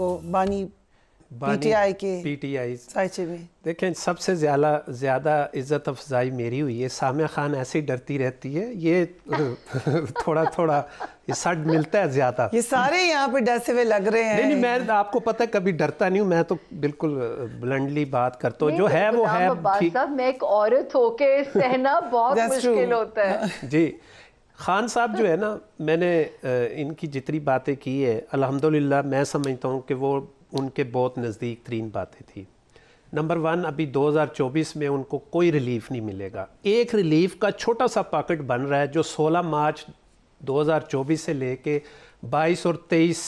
आपको बानी पीटीआई के पीटीआई साइचे में देखें सबसे ज़्यादा ज़्यादा इज़्ज़त अफजाई मेरी हुई है सामिया ख़ान ऐसी डरती रहती है ये थोड़ा थोड़ा ये सड मिलता है ज़्यादा ये सारे यहाँ पे डरते हुए लग रहे हैं नहीं नहीं मैं आपको पता है कभी डरता नहीं हूँ मैं तो बिल्कुल ब्लंडली बात करता हूँ जो है वो है मैं एक औरत होके सहना बहुत मुश्किल होता है जी खान साहब जो है ना मैंने इनकी जितनी बातें की है अल्हम्दुलिल्लाह मैं समझता हूँ कि वो उनके बहुत नज़दीक तरीन बातें थी नंबर वन अभी 2024 में उनको कोई रिलीफ नहीं मिलेगा एक रिलीफ का छोटा सा पॉकेट बन रहा है जो 16 मार्च 2024 से ले कर बाईस और तेईस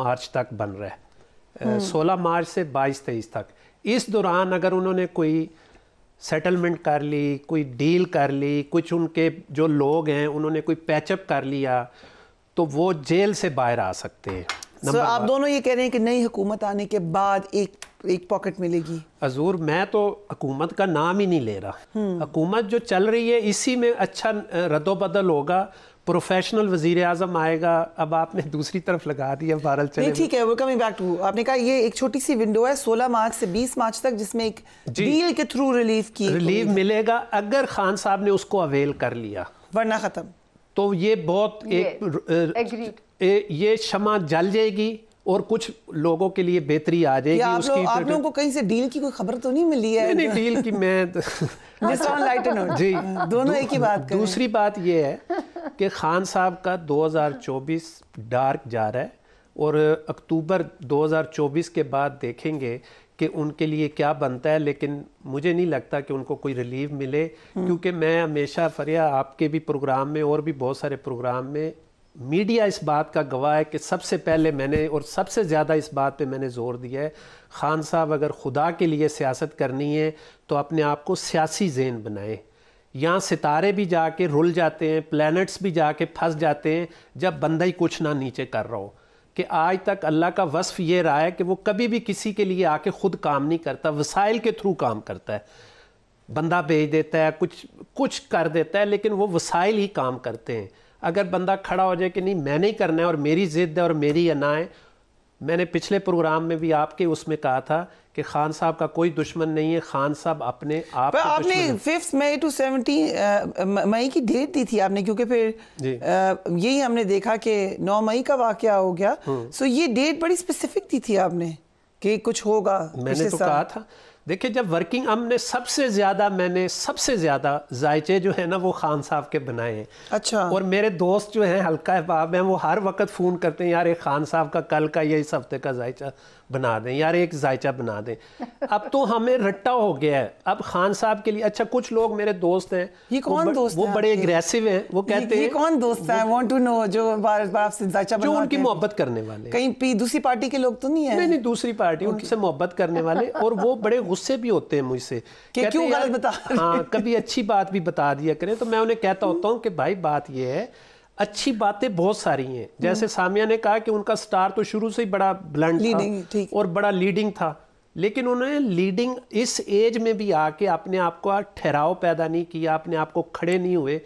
मार्च तक बन रहा है हम्म। सोलह मार्च से बाईस तेईस तक इस दौरान अगर उन्होंने कोई सेटलमेंट कर ली कोई डील कर ली कुछ उनके जो लोग हैं उन्होंने कोई पैचअप कर लिया तो वो जेल से बाहर आ सकते हैं सर आप दोनों ये कह रहे हैं कि नई हुकूमत आने के बाद एक एक पॉकेट मिलेगी हजूर मैं तो हुकूमत का नाम ही नहीं ले रहा हम्म। हुकूमत जो चल रही है इसी में अच्छा रद्दोबदल बदल होगा प्रोफेशनल वजीर आजम आएगा अब आपने दूसरी तरफ लगा दी है भारत चले ठीक है वो कमिंग बैक टू आपने कहा ये एक छोटी सी विंडो है 16 मार्च से 20 मार्च तक जिसमें एक डील के थ्रू रिलीफ की रिलीफ मिलेगा अगर खान साहब ने उसको अवेल कर लिया वरना खत्म तो ये बहुत ये, एक ए, ये क्षमा जल जाएगी और कुछ लोगों के लिए बेहतरी आ जाएगी आप उसकी आप तो- लोगों को कहीं से डील की कोई खबर तो नहीं मिली है नहीं, नहीं डील की मैं तो... जी दोनों दू, एक ही बात दूसरी बात ये है कि खान साहब का 2024 डार्क जा रहा है और अक्टूबर 2024 के बाद देखेंगे कि उनके लिए क्या बनता है लेकिन मुझे नहीं लगता कि उनको कोई रिलीव मिले हम्म। क्योंकि मैं हमेशा फरिया आपके भी प्रोग्राम में और भी बहुत सारे प्रोग्राम में मीडिया इस बात का गवाह है कि सबसे पहले मैंने और सबसे ज़्यादा इस बात पे मैंने ज़ोर दिया है खान साहब अगर खुदा के लिए सियासत करनी है तो अपने आप को सियासी जेन बनाएं यहाँ सितारे भी जाके रुल जाते हैं प्लैनेट्स भी जाके फंस जाते हैं जब बंदा ही कुछ ना नीचे कर रहा हो कि आज तक अल्लाह का वसफ़ ये रहा है कि वो कभी भी किसी के लिए आके ख़ुद काम नहीं करता वसाइल के थ्रू काम करता है बंदा भेज देता है कुछ कुछ कर देता है लेकिन वो वसाइल ही काम करते हैं अगर बंदा खड़ा हो जाए कि नहीं मैंने ही करना है और मेरी ज़िद्द है और मेरी अनाएँ मैंने पिछले प्रोग्राम में भी आपके उसमें कहा था कि खान साहब का कोई दुश्मन नहीं है खान साहब अपने आप पर आपने fifth May to seventeen May की डेट दी थी आपने क्योंकि फिर uh, यही हमने देखा कि नौ मई का वाक्य हो गया सो हम्म। ये डेट बड़ी स्पेसिफिक दी थी आपने कि कुछ होगा मैंने तो कहा था देखिए जब वर्किंग अम ने सबसे ज़्यादा मैंने सबसे ज़्यादा जायचे जो है ना वो खान साहब के बनाए हैं अच्छा और मेरे दोस्त जो हैं हल्का अहबाब हैं वो हर वक्त फ़ोन करते हैं यार एक खान साहब का कल का या इस हफ्ते का जायचा बना दें यार एक जायचा बना दें अब तो हमें रट्टा हो गया है अब खान साहब के लिए अच्छा कुछ लोग मेरे दोस्त हैं ये कौन वो दोस्त वो बड़े एग्रेसिव हैं वो कहते हैं कौन दोस्त है टू नो जो बार बार आपसे जायचा जो उनकी मोहब्बत करने वाले कहीं दूसरी पार्टी के लोग तो नहीं है नहीं दूसरी पार्टी उनसे मोहब्बत करने वाले और वो बड़े गुस्से भी होते हैं मुझसे कि क्यों गलत बता हाँ कभी अच्छी बात भी बता दिया करें तो मैं उन्हें कहता होता हूँ कि भाई बात यह है अच्छी बातें बहुत सारी हैं हम्म। जैसे सामिया ने कहा कि उनका स्टार तो शुरू से ही बड़ा ब्लंट था और बड़ा लीडिंग था लेकिन उन्होंने लीडिंग इस एज में भी आके अपने आप को ठहराव पैदा नहीं किया अपने आप को खड़े नहीं हुए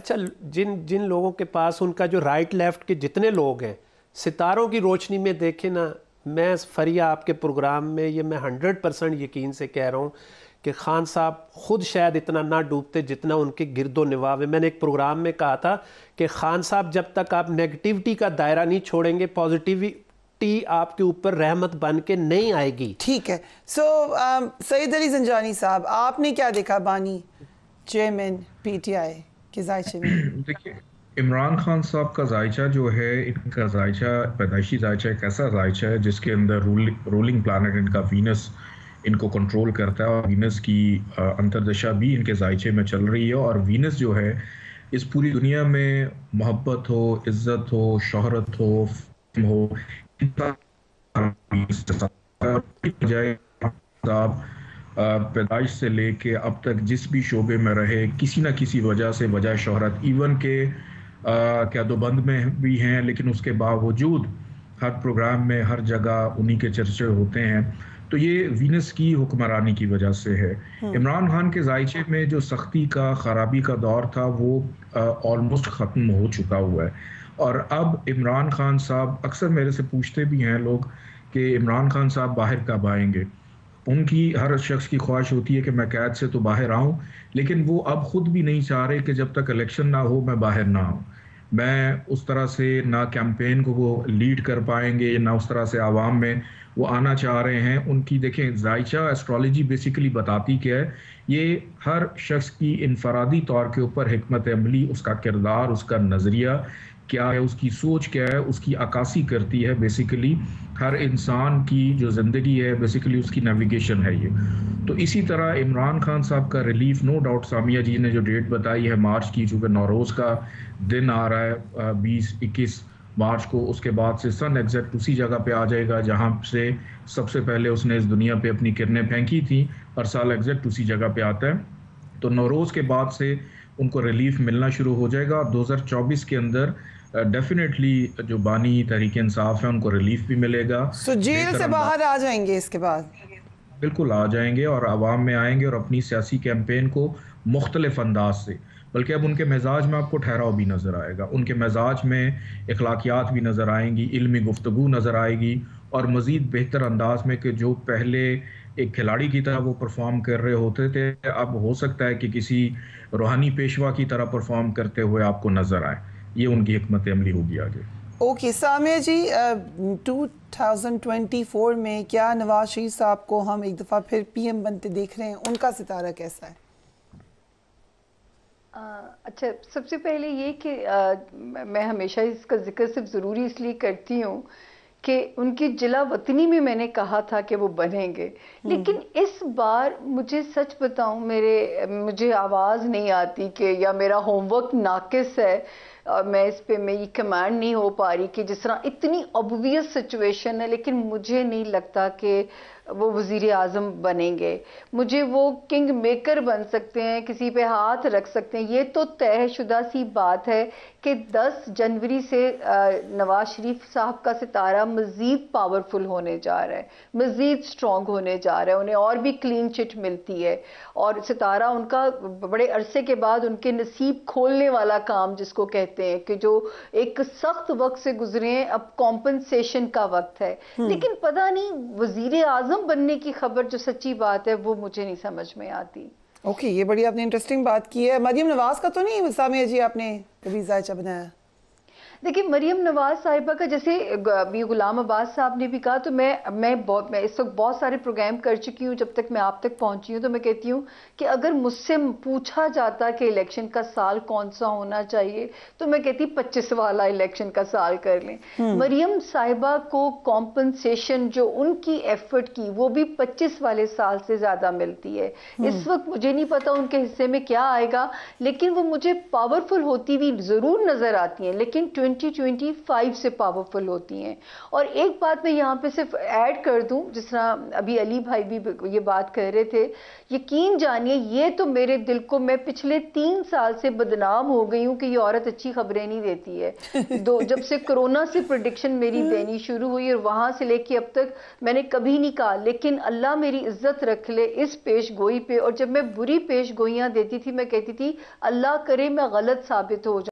अच्छा जिन जिन लोगों के पास उनका जो राइट लेफ्ट के जितने लोग हैं सितारों की रोशनी में देखे ना मैं फरिया आपके प्रोग्राम में ये मैं हंड्रेड परसेंट यकीन से कह रहा हूँ कि खान साहब ख़ुद शायद इतना ना डूबते जितना उनके गिरदो निवाब है मैंने एक प्रोग्राम में कहा था कि खान साहब जब तक आप नेगेटिविटी का दायरा नहीं छोड़ेंगे पॉजिटिविटी आपके ऊपर रहमत बन के नहीं आएगी ठीक है सो um, सईद अली जंजानी साहब आपने क्या देखा बानी चेयरमैन पी टी आई देखिए इमरान खान साहब का जायचा जो है इनका जायचा पैदाइशी जायचा एक ऐसा जायचा है जिसके अंदर रूल, रूलिंग प्लानट इनका वीनस इनको कंट्रोल करता है और वीनस की अंतरदशा भी इनके जायचे में चल रही है और वीनस जो है इस पूरी दुनिया में मोहब्बत हो इज्जत हो शहरत हो हो साहब पैदाइश से लेके अब तक जिस भी शोबे में रहे किसी ना किसी वजह से वजह शहरत इवन के क्या दोबंद में भी हैं लेकिन उसके बावजूद हर प्रोग्राम में हर जगह उन्हीं के चर्चे होते हैं तो ये वीनस की हुक्मरानी की वजह से है हम्म। इमरान खान के जायचे में जो सख्ती का खराबी का दौर था वो ऑलमोस्ट ख़त्म हो चुका हुआ है और अब इमरान खान साहब अक्सर मेरे से पूछते भी हैं लोग कि इमरान खान साहब बाहर कब आएंगे उनकी हर शख्स की ख्वाहिश होती है कि मैं कैद से तो बाहर आऊं लेकिन वो अब खुद भी नहीं चाह रहे कि जब तक इलेक्शन ना हो मैं बाहर ना आऊं मैं उस तरह से ना कैंपेन को वो लीड कर पाएंगे ना उस तरह से आवाम में वो आना चाह रहे हैं उनकी देखें जायचा एस्ट्रोलॉजी बेसिकली बताती क्या है ये हर शख्स की इनफरादी तौर के ऊपर हमत अमली उसका किरदार उसका नज़रिया क्या है उसकी सोच क्या है उसकी अक्सी करती है बेसिकली हर इंसान की जो ज़िंदगी है बेसिकली उसकी नेविगेशन है ये तो इसी तरह इमरान खान साहब का relief no doubt Samia ji ने जो डेट बताई है मार्च की चूँकि नौरोज़ का दिन आ रहा है बीस इक्कीस मार्च को उसके बाद से सन एग्जैक्ट उसी जगह पे आ जाएगा जहाँ से सबसे पहले उसने इस दुनिया पे अपनी किरणें फेंकी थी हर साल एग्जैक्ट उसी जगह पे आता है तो नौरोज़ के बाद से उनको रिलीफ मिलना शुरू हो जाएगा 2024 के अंदर डेफिनेटली uh, uh, जो बानी तहरीक इंसाफ है उनको रिलीफ भी मिलेगा सो जेल से बाहर आ जाएंगे इसके बाद बिल्कुल आ जाएंगे और आवाम में आएंगे और अपनी सियासी कैंपेन को मुख्तलिफ अंदाज से बल्कि अब उनके मिजाज में आपको ठहराव भी नज़र आएगा उनके मिजाज में अखलाकियात भी नज़र आएंगी इलमी गुफ्तु नज़र आएगी और मज़ीद बेहतर अंदाज में कि जो पहले एक खिलाड़ी की तरह वो परफॉर्म कर रहे होते थे अब हो सकता है कि किसी रूहानी पेशवा की तरह परफॉर्म करते हुए आपको नज़र आए ये उनकी हमत अमली होगी आगे okay okay, Samia ji to uh, 2024 में क्या नवाज शरीफ साहब को हम एक दफ़ा फिर पीएम बनते देख रहे हैं उनका सितारा कैसा है आ, अच्छा सबसे पहले ये कि मैं हमेशा इसका जिक्र सिर्फ ज़रूरी इसलिए करती हूँ कि उनकी जिला वतनी में मैंने कहा था कि वो बनेंगे हम्म। लेकिन इस बार मुझे सच बताऊँ मेरे मुझे आवाज़ नहीं आती कि या मेरा होमवर्क नाकस है मैं इस पे मेरी कमांड नहीं हो पा रही कि जिस तरह इतनी ऑब्वियस सिचुएशन है लेकिन मुझे नहीं लगता कि वो वजीर अजम बनेंगे मुझे वो किंग मेकर बन सकते हैं किसी पे हाथ रख सकते हैं ये तो तयशुदा सी बात है कि 10 जनवरी से नवाज शरीफ साहब का सितारा मज़ीद पावरफुल होने जा रहा है मज़ीद स्ट्रॉन्ग होने जा रहा है उन्हें और भी क्लीन चिट मिलती है और सितारा उनका बड़े अरसे के बाद उनके नसीब खोलने वाला काम जिसको कहते हैं कि जो एक सख्त वक्त से गुजरे हैं अब कॉम्पनसेशन का वक्त है हम्म। लेकिन पता नहीं वजीर अजम मलहम बनने की खबर जो सच्ची बात है वो मुझे नहीं समझ में आती ओके okay, ये बड़ी आपने इंटरेस्टिंग बात की है मरियम नवाज का तो नहीं सामिया जी आपने कभी जायचा बनाया देखिए मरियम नवाज साहिबा का जैसे अभी गुलाम अब्बास साहब ने भी कहा तो मैं मैं बहुत मैं इस वक्त तो बहुत सारे प्रोग्राम कर चुकी हूँ जब तक मैं आप तक पहुँची हूँ तो मैं कहती हूँ कि अगर मुझसे पूछा जाता कि इलेक्शन का साल कौन सा होना चाहिए तो मैं कहती पच्चीस वाला इलेक्शन का साल कर लें हम्म। मरियम साहिबा को कॉम्पनसेशन जो उनकी एफर्ट की वो भी पच्चीस वाले साल से ज़्यादा मिलती है हम्म। इस वक्त मुझे नहीं पता उनके हिस्से में क्या आएगा लेकिन वो मुझे पावरफुल होती हुई ज़रूर नज़र आती हैं लेकिन ट्वेंट 2025 से पावरफुल होती हैं और एक बात मैं यहाँ पे सिर्फ ऐड कर दूँ जिस तरह अभी अली भाई भी ये बात कह रहे थे यकीन जानिए ये तो मेरे दिल को मैं पिछले तीन साल से बदनाम हो गई हूँ कि ये औरत अच्छी खबरें नहीं देती है दो जब से कोरोना से प्रडिक्शन मेरी देनी शुरू हुई और वहाँ से लेके अब तक मैंने कभी नहीं कहा लेकिन अल्लाह मेरी इज्जत रख ले इस पेश गोई पे और जब मैं बुरी पेश गोइयाँ देती थी मैं कहती थी अल्लाह करे मैं गलत साबित हो जाऊँ